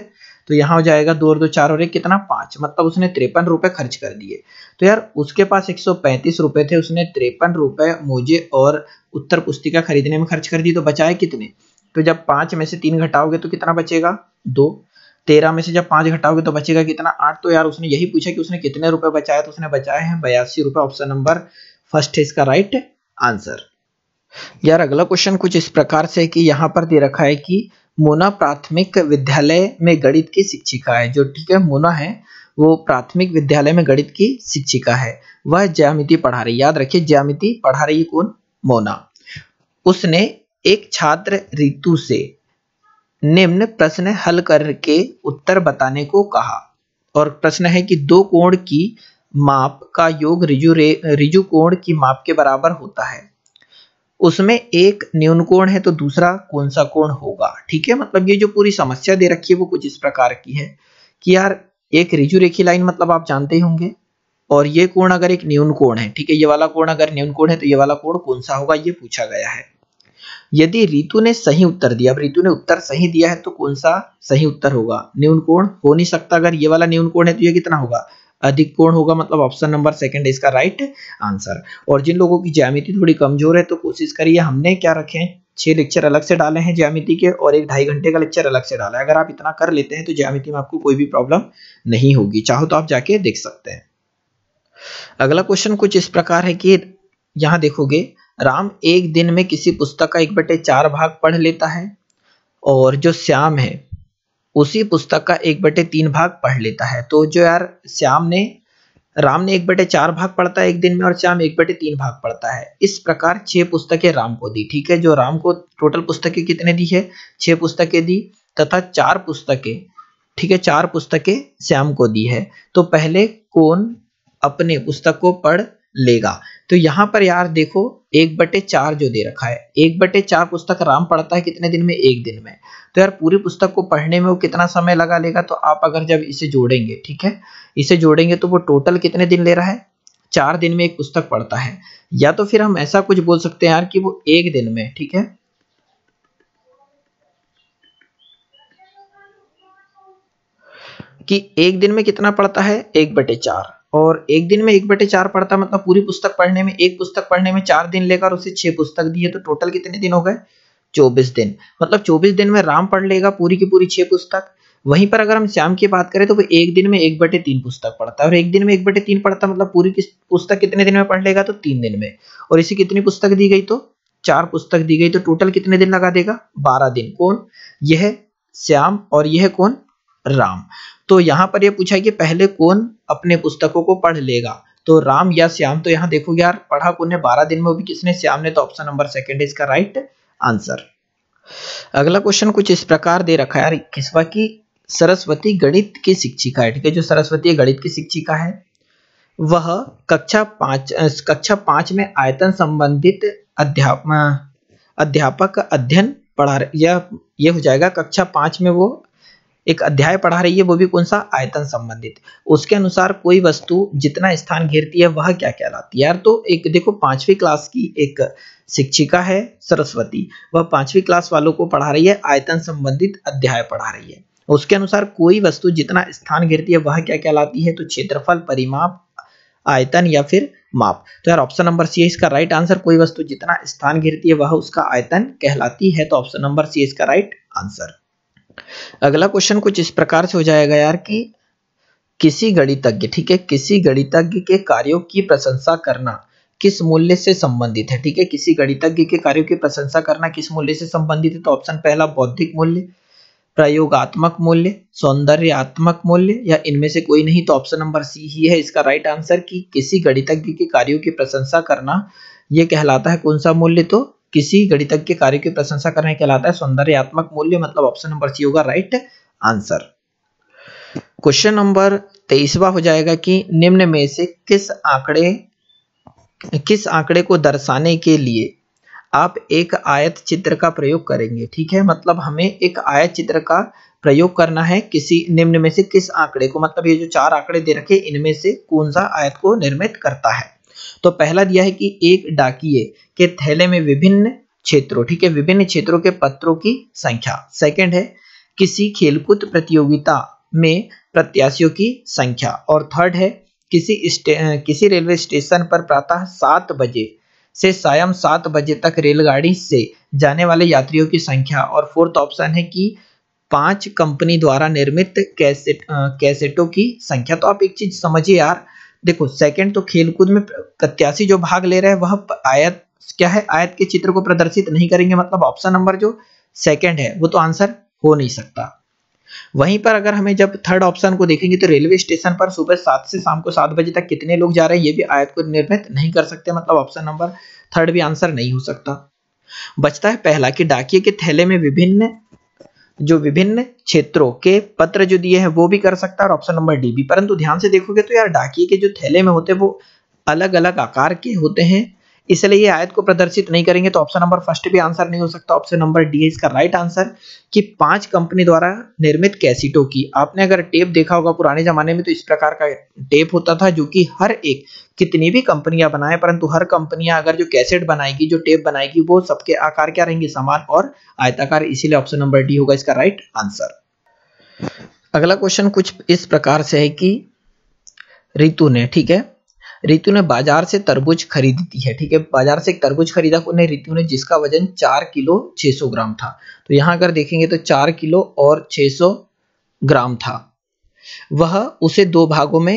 तो यहाँ हो जाएगा दो और दो चार और एक कितना पांच मतलब उसने तिरपन रुपए खर्च कर दिए तो यार उसके पास एक सौ पैंतीस रुपए थे उसने तिरपन रुपए मोजे और उत्तर पुस्तिका खरीदने में खर्च कर दी तो बचाए कितने तो जब पांच में से तीन घटाओगे तो कितना बचेगा दो तेरह में से जब पांच घटाओगे तो बचेगा कितना आठ तो यार उसने यही पूछा कि उसने कितने रुपए बचाए तो उसने बचाए हैं बयासी रुपए ऑप्शन नंबर फर्स्ट है इसका राइट आंसर यार अगला क्वेश्चन कुछ इस प्रकार से कि यहाँ पर दे रखा है कि मोना प्राथमिक विद्यालय में गणित की शिक्षिका है जो ठीक है मोना है वो प्राथमिक विद्यालय में गणित की शिक्षिका है वह ज्यामिति पढ़ा रही याद रखिए ज्यामिति पढ़ा रही कौन मोना उसने एक छात्र ऋतु से निम्न प्रश्न हल करके उत्तर बताने को कहा और प्रश्न है कि दो कोण की माप का योग रिजु रे रिजु कोण की माप के बराबर होता है उसमें एक न्यून कोण है तो दूसरा कौन सा कोण होगा ठीक है मतलब ये जो पूरी समस्या दे रखी है वो कुछ इस प्रकार की है कि यार एक रिजु रेखी लाइन मतलब आप जानते होंगे और ये कोण अगर एक न्यून कोण है ठीक है ये वाला कोण अगर न्यून कोण है तो ये वाला कोण कौन सा होगा ये पूछा गया है यदि ऋतु ने सही उत्तर दिया अब ऋतु ने उत्तर सही दिया है तो कौन सा सही उत्तर होगा न्यून कोण हो नहीं सकता अगर ये वाला न्यून कोण है तो ये कितना होगा अधिक पूर्ण होगा मतलब ऑप्शन नंबर सेकंड इसका राइट आंसर और जिन लोगों की ज्यामिति थोड़ी कमजोर है तो कोशिश करिए हमने क्या रखे हैं छह लेक्चर अलग से डाले हैं ज्यामिति के और एक ढाई घंटे का लेक्चर अलग से डाला है अगर आप इतना कर लेते हैं तो ज्यामिति में आपको कोई भी प्रॉब्लम नहीं होगी चाहो तो आप जाके देख सकते हैं अगला क्वेश्चन कुछ इस प्रकार है कि यहाँ देखोगे राम एक दिन में किसी पुस्तक का एक बटे चार भाग पढ़ लेता है और जो श्याम है उसी पुस्तक का एक बटे तीन भाग पढ़ लेता है तो जो यार श्याम ने राम ने एक बटे चार भाग पढ़ता है एक दिन में और श्याम एक बटे तीन भाग पढ़ता है इस प्रकार छह पुस्तकें राम को दी ठीक है जो राम को टोटल पुस्तकें कितने दी है छह पुस्तकें दी तथा चार पुस्तकें ठीक है चार पुस्तकें श्याम को दी है तो पहले कौन अपने पुस्तक को पढ़ लेगा तो यहाँ पर यार देखो एक बटे चार जो दे रखा है एक बटे चार पुस्तक राम पढ़ता है कितने दिन में एक दिन में तो यार पूरी पुस्तक को पढ़ने में वो कितना समय लगा लेगा तो आप अगर जब इसे जोड़ेंगे ठीक है इसे जोड़ेंगे तो वो टोटल कितने दिन ले रहा है चार दिन में एक पुस्तक पढ़ता है या तो फिर हम ऐसा कुछ बोल सकते हैं यार कि वो एक दिन में ठीक है कि एक दिन में कितना पढ़ता है एक बटे चार और एक दिन में एक बटे चार पढ़ता मतलब पूरी पुस्तक पढ़ने में एक पुस्तक पढ़ने में चार दिन लेगा और उसे छह पुस्तक दिए तो टोटल कितने दिन हो गए चौबीस दिन मतलब चौबीस दिन में राम पढ़ लेगा पूरी की पूरी छह पुस्तक वहीं पर अगर हम श्याम की बात करें तो वो एक दिन में एक बटे तीन पुस्तक पढ़ता है और एक दिन में एक बटे तीन पढ़ता मतलब पूरी की पुस्तक कितने दिन में पढ़ लेगा तो तीन दिन में और इसे कितनी पुस्तक दी गई तो चार पुस्तक दी गई तो टोटल कितने दिन लगा देगा बारह दिन कौन यह श्याम और यह कौन राम तो यहाँ पर ये पूछा है कि पहले कौन अपने पुस्तकों को पढ़ लेगा तो राम या श्याम तो यहाँ देखो यार पढ़ा कौन है बारह दिन में भी किसने श्याम ने तो ऑप्शन नंबर सेकेंड है इसका राइट आंसर अगला क्वेश्चन कुछ इस प्रकार दे रखा है यार किसवा की सरस्वती गणित की शिक्षिका है ठीक है जो सरस्वती गणित की शिक्षिका है वह कक्षा पांच कक्षा पांच में आयतन संबंधित अध्याप अध्यापक अध्ययन पढ़ा यह यह हो जाएगा कक्षा पांच में वो एक अध्याय पढ़ा रही है वो भी कौन सा आयतन संबंधित उसके अनुसार कोई वस्तु जितना स्थान घेरती है वह क्या कहलाती है यार तो एक देखो पांचवी क्लास की एक शिक्षिका है सरस्वती वह पांचवी क्लास वालों को पढ़ा रही है आयतन संबंधित अध्याय पढ़ा रही है उसके अनुसार कोई वस्तु जितना स्थान घेरती है वह क्या कहलाती है तो क्षेत्रफल परिमाप आयतन या फिर माप तो यार ऑप्शन नंबर सी है इसका राइट आंसर कोई वस्तु जितना स्थान घेरती है वह उसका आयतन कहलाती है तो ऑप्शन नंबर सी इसका राइट आंसर अगला क्वेश्चन कुछ इस प्रकार से हो जाएगा यार कि किसी गणितज्ञ ठीक है किसी गणितज्ञ के कार्यों की प्रशंसा करना किस मूल्य से संबंधित है ठीक है किसी गणितज्ञ के कार्यों की प्रशंसा करना किस मूल्य से संबंधित है तो ऑप्शन पहला बौद्धिक मूल्य प्रयोगात्मक मूल्य सौंदर्यात्मक मूल्य या इनमें से कोई नहीं तो ऑप्शन नंबर सी ही है इसका राइट आंसर कि किसी गणितज्ञ के कार्यों की प्रशंसा करना यह कहलाता है कौन सा मूल्य तो किसी गणितज्ञ के कार्य की प्रशंसा करने कहलाता है सौंदर्यात्मक मूल्य मतलब ऑप्शन नंबर सी होगा राइट आंसर क्वेश्चन नंबर तेईसवा हो जाएगा कि निम्न में से किस आंकड़े किस आंकड़े को दर्शाने के लिए आप एक आयत चित्र का प्रयोग करेंगे ठीक है मतलब हमें एक आयत चित्र का प्रयोग करना है किसी निम्न में से किस आंकड़े को मतलब ये जो चार आंकड़े दे रखे इनमें से कौन सा आयत को निर्मित करता है तो पहला दिया है कि एक डाकिए के थैले में विभिन्न क्षेत्रों ठीक है विभिन्न क्षेत्रों के पत्रों की संख्या सेकंड है किसी खेलकूद प्रतियोगिता में प्रत्याशियों की संख्या और थर्ड है किसी किसी रेलवे स्टेशन पर प्रातः सात बजे से सायं सात बजे तक रेलगाड़ी से जाने वाले यात्रियों की संख्या और फोर्थ ऑप्शन है कि पांच कंपनी द्वारा निर्मित कैसेट कैसेटों की संख्या तो आप एक चीज समझिए यार देखो सेकंड तो खेलकूद में प्रत्याशी जो भाग ले रहे हैं वह आयत क्या है आयत के चित्र को प्रदर्शित नहीं करेंगे मतलब ऑप्शन नंबर जो सेकंड है वो तो आंसर हो नहीं सकता वहीं पर अगर हमें जब थर्ड ऑप्शन को देखेंगे तो रेलवे स्टेशन पर सुबह सात से शाम को सात बजे तक कितने लोग जा रहे हैं ये भी आयत को निर्मित नहीं कर सकते मतलब ऑप्शन नंबर थर्ड भी आंसर नहीं हो सकता बचता है पहला कि डाकिया के थैले में विभिन्न जो विभिन्न क्षेत्रों के पत्र जो दिए हैं वो भी कर सकता है और ऑप्शन नंबर डी भी परंतु ध्यान से देखोगे तो यार डाकिए के जो थैले में होते हैं वो अलग अलग आकार के होते हैं इसलिए ये आयत को प्रदर्शित नहीं करेंगे तो ऑप्शन नंबर फर्स्ट भी आंसर नहीं हो सकता ऑप्शन नंबर डी इसका राइट आंसर कि पांच कंपनी द्वारा निर्मित कैसीटों की आपने अगर टेप देखा होगा पुराने जमाने में तो इस प्रकार का टेप होता था जो कि हर एक कितनी भी कंपनियां बनाए परंतु हर कंपनियां अगर जो कैसेट बनाएगी जो टेप बनाएगी वो सबके आकार क्या रहेंगे समान और आयताकार इसीलिए ऑप्शन नंबर डी होगा इसका राइट आंसर अगला क्वेश्चन कुछ इस प्रकार से है कि रितु ने ठीक है रितु ने बाजार से तरबूज खरीदती है ठीक है बाजार से एक तरबूज खरीदा उन्हें रितु ने जिसका वजन चार किलो छह सौ ग्राम था तो यहां अगर देखेंगे तो चार किलो और छह सौ ग्राम था वह उसे दो भागों में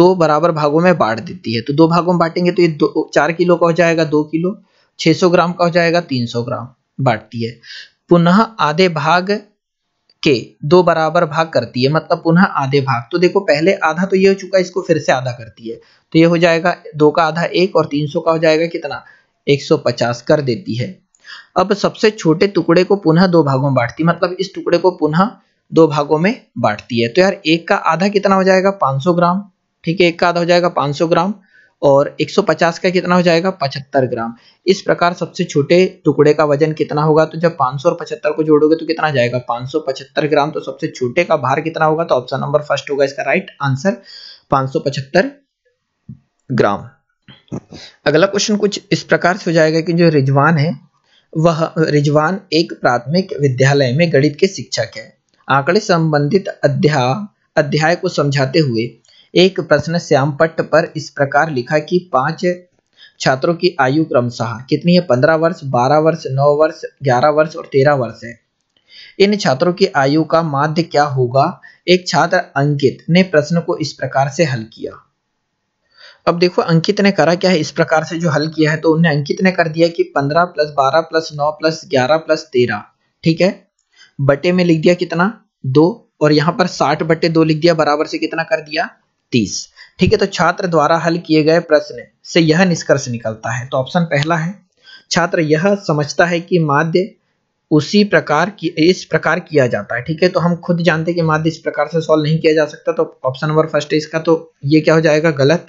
दो बराबर भागों में बांट देती है तो दो भागों में बांटेंगे तो ये दो चार किलो का हो जाएगा दो किलो सौ ग्राम का हो जाएगा सौ ग्राम बांटती है पुनः आधे भाग के दो बराबर भाग करती है मतलब पुनः आधे भाग तो देखो पहले आधा तो ये हो चुका है इसको फिर से आधा करती है तो ये हो जाएगा दो का आधा एक और तीन सौ का हो जाएगा कितना पचास कर देती है अब सबसे छोटे टुकड़े को पुनः दो भागों में बांटती मतलब इस टुकड़े को पुनः दो भागों में बांटती है तो यार एक का आधा कितना हो जाएगा 500 ग्राम ठीक है एक का आधा हो जाएगा 500 ग्राम और 150 का कितना हो जाएगा 75 ग्राम इस प्रकार सबसे छोटे टुकड़े का वजन कितना होगा तो जब 500 और 75 को जोड़ोगे तो कितना जाएगा 575 ग्राम तो सबसे छोटे का भार कितना होगा तो ऑप्शन नंबर फर्स्ट होगा इसका राइट आंसर 575 ग्राम अगला क्वेश्चन कुछ इस प्रकार से हो जाएगा कि जो रिजवान है वह रिजवान एक प्राथमिक विद्यालय में गणित के शिक्षक है आंकड़े संबंधित अध्याय अध्याय को समझाते हुए एक प्रश्न श्याम पट्ट पर इस प्रकार लिखा कि पांच छात्रों की आयु क्रमशः कितनी है पंद्रह वर्ष बारह वर्ष नौ वर्ष ग्यारह वर्ष और तेरह वर्ष है इन छात्रों की आयु का माध्य क्या होगा एक छात्र अंकित ने प्रश्न को इस प्रकार से हल किया अब देखो अंकित ने करा क्या है इस प्रकार से जो हल किया है तो उन्हें अंकित ने कर दिया कि पंद्रह प्लस बारह प्लस नौ प्लस ग्यारह प्लस तेरह ठीक है बटे में लिख दिया कितना दो और यहाँ पर साठ बटे दो लिख दिया बराबर से कितना कर दिया तीस ठीक है तो छात्र द्वारा हल किए गए प्रश्न से यह निष्कर्ष निकलता है तो ऑप्शन पहला है छात्र यह समझता है कि माध्य उसी प्रकार की इस प्रकार किया जाता है ठीक है तो हम खुद जानते हैं कि माध्य इस प्रकार से सॉल्व नहीं किया जा सकता तो ऑप्शन नंबर फर्स्ट है इसका तो ये क्या हो जाएगा गलत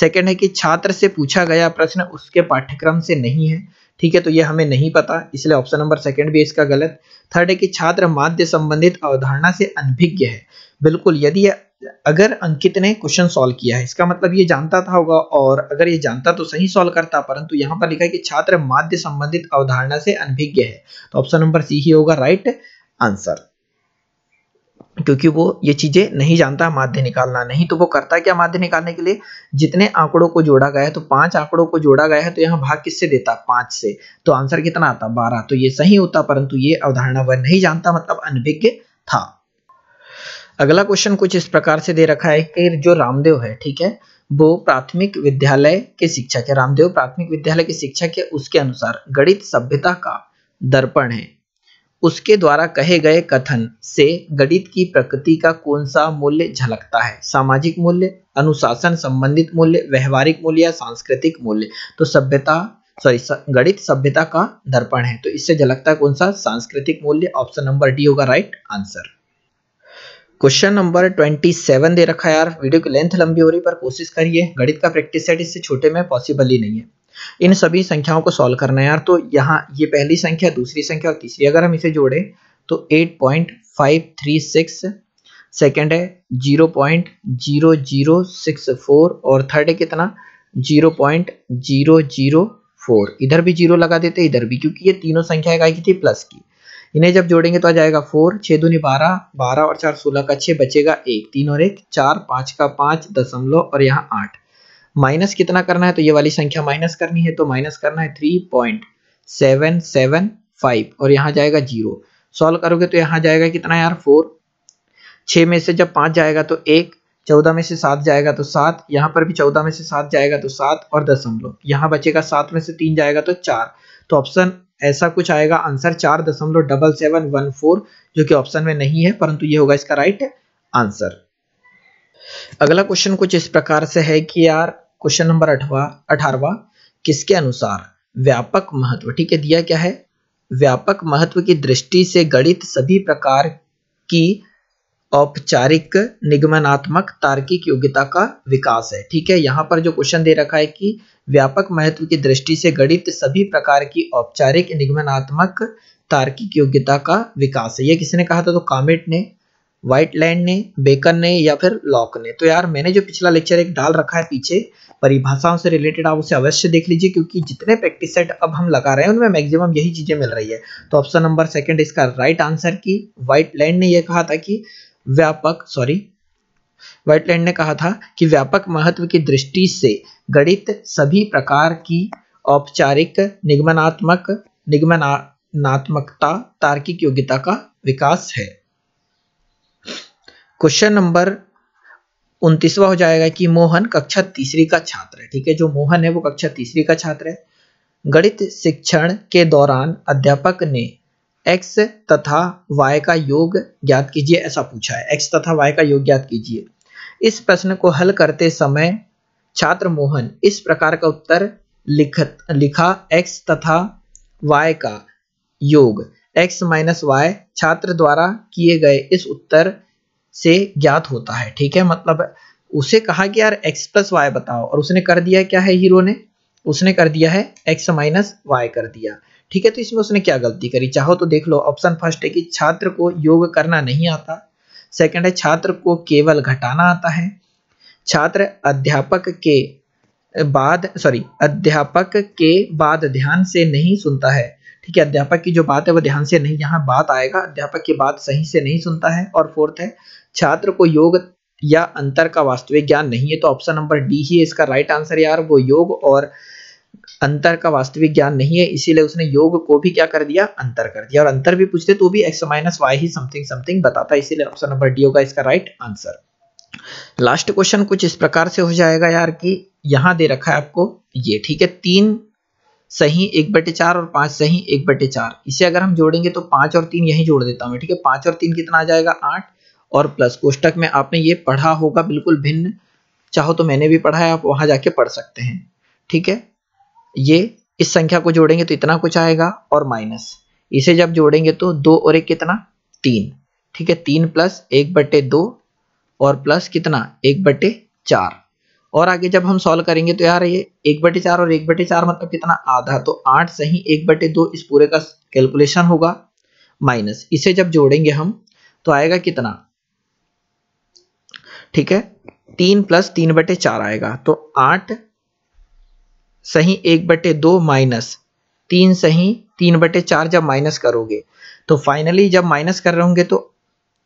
सेकेंड है कि छात्र से पूछा गया प्रश्न उसके पाठ्यक्रम से नहीं है ठीक है तो ये हमें नहीं पता इसलिए ऑप्शन नंबर सेकंड भी इसका गलत थर्ड है कि छात्र माध्य संबंधित अवधारणा से अनभिज्ञ है बिल्कुल यदि यह अगर अंकित ने क्वेश्चन सॉल्व किया है इसका मतलब ये जानता था होगा और अगर ये जानता तो सही सॉल्व करता परंतु यहाँ पर लिखा है कि छात्र माध्य संबंधित अवधारणा से अनभिज्ञ है तो ऑप्शन नंबर सी ही होगा राइट आंसर क्योंकि वो ये चीज़ें नहीं जानता माध्य निकालना नहीं तो वो करता क्या माध्य निकालने के लिए जितने आंकड़ों को जोड़ा गया है तो पांच आंकड़ों को जोड़ा गया है तो यहाँ भाग किससे देता पांच से तो आंसर कितना आता बारह तो ये सही होता परंतु ये अवधारणा वह नहीं जानता मतलब अनभिज्ञ था अगला क्वेश्चन कुछ इस प्रकार से दे रखा है कि जो रामदेव है ठीक है वो प्राथमिक विद्यालय के शिक्षक है रामदेव प्राथमिक विद्यालय के शिक्षक है उसके अनुसार गणित सभ्यता का दर्पण है उसके द्वारा कहे गए कथन से गणित की प्रकृति का कौन सा मूल्य झलकता है सामाजिक मूल्य अनुशासन संबंधित मूल्य व्यवहारिक मूल्य या सांस्कृतिक मूल्य तो सभ्यता सॉरी गणित सभ्यता का दर्पण है तो इससे झलकता है कौन सा सांस्कृतिक मूल्य ऑप्शन नंबर डी होगा right answer question number twenty seven दे रखा यार वीडियो की लेंथ लंबी हो रही पर कोशिश करिए गणित का प्रैक्टिस सेट इससे छोटे में पॉसिबल ही नहीं है इन सभी संख्याओं को सॉल्व करना है यार तो यहाँ ये पहली संख्या दूसरी संख्या और तीसरी अगर हम इसे जोड़े तो eight point five three six second है zero point zero zero six four और थर्ड है कितना zero point zero zero four इधर भी जीरो लगा देते इधर भी क्योंकि ये तीनों संख्या की थी प्लस की इन्हें जब जोड़ेंगे तो आ जाएगा फोर छः दूनी बारह बारह और चार सोलह का छः बचेगा एक तीन और एक चार पाँच का पाँच दशमलव और यहाँ आठ माइनस कितना करना है तो ये वाली संख्या माइनस करनी है तो माइनस करना है three point seven seven five और यहाँ जाएगा जीरो सॉल्व करोगे तो यहाँ जाएगा कितना यार फोर छः में से जब पाँच जाएगा तो एक चौदह में से सात जाएगा तो सात यहाँ पर भी चौदह में से सात जाएगा तो सात और दशमलव यहाँ बचेगा सात में से तीन जाएगा तो चार तो ऑप्शन ऐसा कुछ आएगा आंसर चार दशमलव डबल सेवन वन फोर जो कि ऑप्शन में नहीं है परंतु ये होगा इसका राइट आंसर अगला क्वेश्चन कुछ इस प्रकार से है कि यार क्वेश्चन नंबर अठवा अठारवा किसके अनुसार व्यापक महत्व ठीक है दिया क्या है व्यापक महत्व की दृष्टि से गणित सभी प्रकार की औपचारिक निगमनात्मक तार्किक योग्यता का विकास है ठीक है यहां पर जो क्वेश्चन दे रखा है कि व्यापक महत्व की दृष्टि से गणित सभी प्रकार की औपचारिक निगमनात्मक तार्किक योग्यता का विकास है ये किसने कहा था तो कामेट ने लैंड ने बेकन ने या फिर लॉक ने तो यार मैंने जो पिछला लेक्चर एक डाल रखा है पीछे परिभाषाओं से रिलेटेड आप उसे अवश्य देख लीजिए क्योंकि जितने प्रैक्टिस सेट अब हम लगा रहे हैं उनमें मैक्सिमम यही चीजें मिल रही है तो ऑप्शन नंबर सेकंड इसका राइट आंसर की व्हाइट लैंड ने यह कहा था कि व्यापक सॉरी वाइटलैंड ने कहा था कि व्यापक महत्व की दृष्टि से गणित सभी प्रकार की औपचारिक निगमनात्मक निगमनात्मकता तार्किक योग्यता का विकास है क्वेश्चन नंबर उनतीसवा हो जाएगा कि मोहन कक्षा तीसरी का छात्र है ठीक है जो मोहन है वो कक्षा तीसरी का छात्र है गणित शिक्षण के दौरान अध्यापक ने x तथा y का योग ज्ञात कीजिए ऐसा पूछा है x तथा y का योग ज्ञात कीजिए इस प्रश्न को हल करते समय छात्र मोहन इस प्रकार का उत्तर लिखत लिखा x तथा y का योग x माइनस वाई छात्र द्वारा किए गए इस उत्तर से ज्ञात होता है ठीक है मतलब उसे कहा कि यार x प्लस वाई बताओ और उसने कर दिया क्या है हीरो ने उसने कर दिया है x माइनस वाई कर दिया ठीक है तो इसमें उसने क्या गलती करी चाहो तो देख लो ऑप्शन फर्स्ट है कि छात्र को योग करना नहीं आता सेकंड है छात्र को केवल घटाना आता है छात्र अध्यापक के बाद सॉरी अध्यापक के बाद ध्यान से नहीं सुनता है ठीक है अध्यापक की जो बात है वो ध्यान से नहीं यहाँ बात आएगा अध्यापक की बात सही से नहीं सुनता है और फोर्थ है छात्र को योग या अंतर का वास्तविक ज्ञान नहीं है तो ऑप्शन नंबर डी ही इसका राइट आंसर यार वो योग और अंतर का वास्तविक ज्ञान नहीं है इसीलिए उसने योग को भी क्या कर दिया अंतर कर दिया और अंतर भी पूछते तो भी एक्स माइनस वाई ही समथिंग समथिंग बताता है इसीलिए ऑप्शन नंबर डी होगा इसका राइट आंसर लास्ट क्वेश्चन कुछ इस प्रकार से हो जाएगा यार कि यहाँ दे रखा है आपको ये ठीक है तीन सही एक बटे चार और पांच सही एक बटे चार इसे अगर हम जोड़ेंगे तो पांच और तीन यही जोड़ देता हूं ठीक है पांच और तीन कितना आ जाएगा आठ और प्लस कोष्टक में आपने ये पढ़ा होगा बिल्कुल भिन्न चाहो तो मैंने भी पढ़ा है आप वहां जाके पढ़ सकते हैं ठीक है ये इस संख्या को जोड़ेंगे तो इतना कुछ आएगा और माइनस इसे जब जोड़ेंगे तो दो और एक कितना तीन ठीक है तीन प्लस एक बटे दो और प्लस कितना एक बटे चार और आगे जब हम सॉल्व करेंगे तो यार ये एक बटे चार और एक बटे चार मतलब कितना आधा तो आठ सही एक बटे दो इस पूरे का कैलकुलेशन होगा माइनस इसे जब जोड़ेंगे हम तो आएगा कितना ठीक है तीन प्लस तीन बटे चार आएगा तो आठ सही एक बटे दो माइनस तीन सही तीन बटे चार जब माइनस करोगे तो फाइनली जब माइनस कर रहे होंगे तो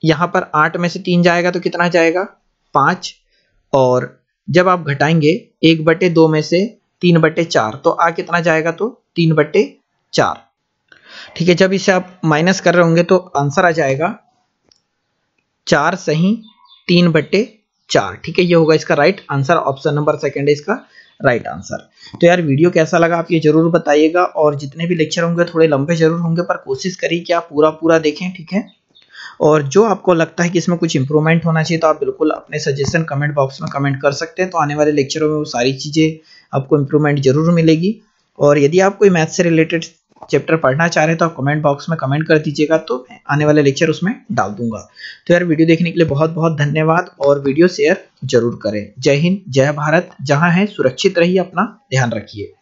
यहाँ पर आठ में से तीन जाएगा तो कितना जाएगा पाँच और जब आप घटाएंगे एक बटे दो में से तीन बटे चार तो आ कितना जाएगा तो तीन बटे चार ठीक है जब इसे आप माइनस कर रहे होंगे तो आंसर आ जाएगा चार सही तीन बटे चार ठीक है ये होगा इसका right answer option number second है इसका राइट right आंसर तो यार वीडियो कैसा लगा आप ये जरूर बताइएगा और जितने भी लेक्चर होंगे थोड़े लंबे जरूर होंगे पर कोशिश करिए कि आप पूरा पूरा देखें ठीक है और जो आपको लगता है कि इसमें कुछ इंप्रूवमेंट होना चाहिए तो आप बिल्कुल अपने सजेशन कमेंट बॉक्स में कमेंट कर सकते हैं तो आने वाले लेक्चरों में वो सारी चीज़ें आपको इम्प्रूवमेंट जरूर मिलेगी और यदि आप कोई मैथ से रिलेटेड चैप्टर पढ़ना चाह रहे हैं तो आप कमेंट बॉक्स में कमेंट कर दीजिएगा तो मैं आने वाले लेक्चर उसमें डाल दूंगा तो यार वीडियो देखने के लिए बहुत बहुत धन्यवाद और वीडियो शेयर जरूर करें जय हिंद जय भारत जहां है सुरक्षित रहिए अपना ध्यान रखिए